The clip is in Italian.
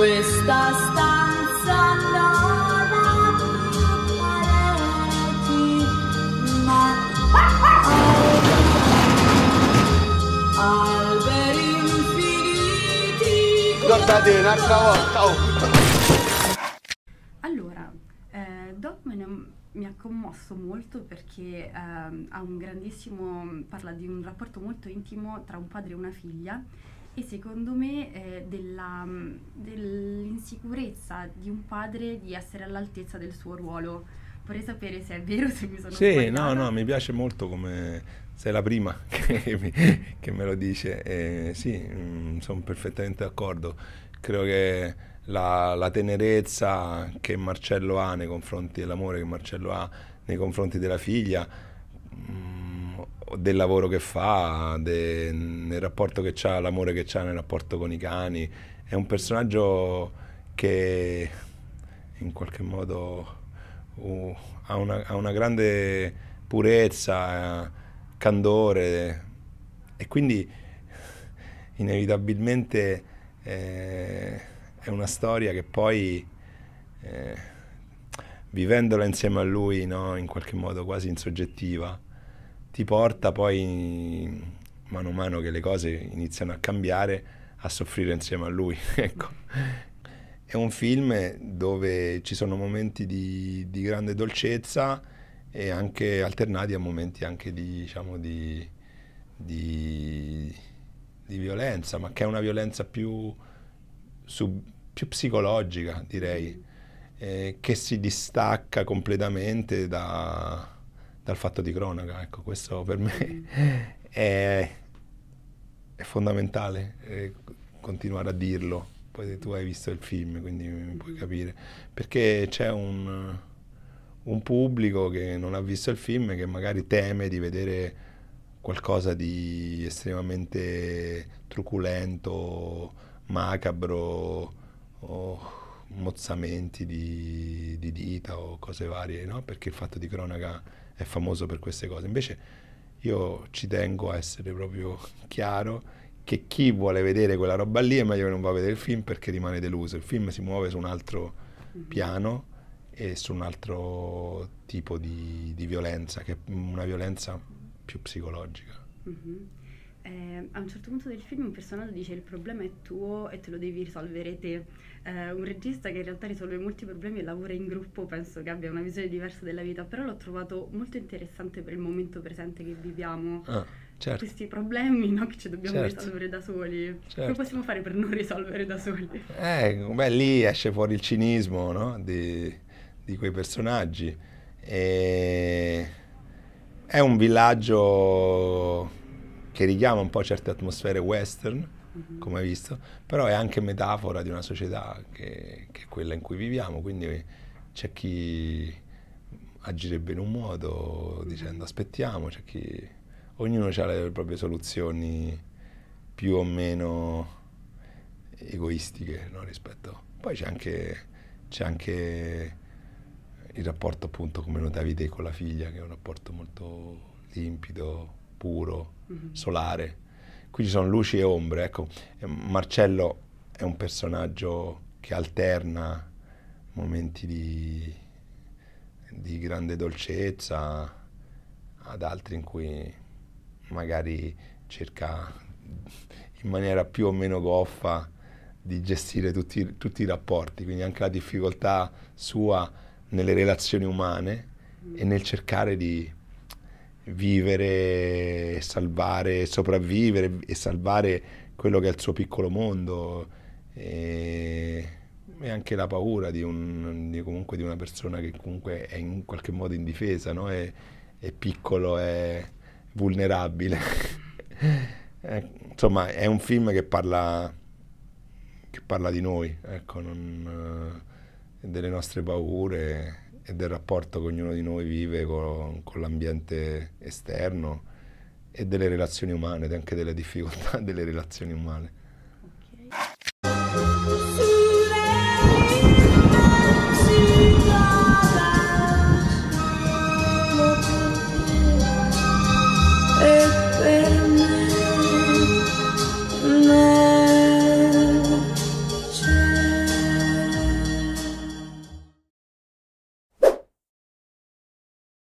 questa stanza nuova pareti ma alberi infiniti guardate un'altra volta oh. allora eh, dopo me ne mi ha commosso molto perché eh, ha un grandissimo, parla di un rapporto molto intimo tra un padre e una figlia anche secondo me eh, della, mm, dell'insicurezza di un padre di essere all'altezza del suo ruolo. Vorrei sapere se è vero, se mi sono Sì, no, no, mi piace molto come sei la prima che, mi, che me lo dice. Eh, sì, mm, sono perfettamente d'accordo. Credo che la, la tenerezza che Marcello ha nei confronti dell'amore che Marcello ha nei confronti della figlia mm, del lavoro che fa, de, nel rapporto che ha, l'amore che ha nel rapporto con i cani. È un personaggio che in qualche modo uh, ha, una, ha, una, grande purezza, candore e quindi inevitabilmente eh, è una storia che poi eh, vivendola insieme a lui no, in qualche modo quasi insoggettiva ti porta poi, mano a mano che le cose iniziano a cambiare, a soffrire insieme a lui. ecco. È un film dove ci sono momenti di, di grande dolcezza e anche alternati a momenti anche di, diciamo, di, di, di violenza, ma che è una violenza più, sub, più psicologica, direi, eh, che si distacca completamente da, dal fatto di cronaca, ecco, questo per me è, è fondamentale è eh, continuare a dirlo, poi tu hai visto il film, quindi puoi capire, perché c'è un, un pubblico che non ha visto il film, e che magari teme di vedere qualcosa di estremamente truculento, macabro o mozzamenti di, di dita o cose varie, no? perché il fatto di cronaca è famoso per queste cose. Invece io ci tengo a essere proprio chiaro che chi vuole vedere quella roba lì è meglio che non va a vedere il film perché rimane deluso. Il film si muove su un altro piano e su un altro tipo di, di violenza, che è una violenza più psicologica. Mm -hmm eh, a un certo punto del film un personaggio dice il problema è tuo e te lo devi risolvere te. Eh, un regista che in realtà risolve molti problemi e lavora in gruppo penso che abbia una visione diversa della vita, però l'ho trovato molto interessante per il momento presente che viviamo. Ah, certo. Questi problemi no, che ci dobbiamo certo. risolvere da soli, certo. come possiamo fare per non risolvere da soli? Eh, beh, lì esce fuori il cinismo no? di, di quei personaggi. E... È un villaggio che richiama un po' certe atmosfere western, mm-hmm. come hai visto, però è anche metafora di una società che, che è quella in cui viviamo, quindi c'è chi agirebbe in un modo mhm. dicendo aspettiamo, c'è chi... ognuno ha le proprie soluzioni più o meno egoistiche no? rispetto... Poi c'è anche, c'è anche il rapporto appunto come notavi te con la figlia, che è un rapporto molto limpido, puro, mm-hmm. solare. Qui ci sono luci e ombre, ecco, eh, Marcello è un personaggio che alterna momenti di, di grande dolcezza ad altri in cui magari cerca in maniera più o meno goffa di gestire tutti, tutti, i rapporti, quindi anche la difficoltà sua nelle relazioni umane mm. e nel cercare di vivere e salvare, sopravvivere e salvare quello che è il suo piccolo mondo e, e anche la paura di, un, di, comunque, di, una persona che comunque è in qualche modo indifesa, no? è, è piccolo, è vulnerabile. è, eh, insomma, è un film che parla, che parla di noi, ecco, non, eh, delle nostre paure e del rapporto che ognuno di noi vive con, con l'ambiente esterno e delle relazioni umane, anche delle difficoltà delle relazioni umane.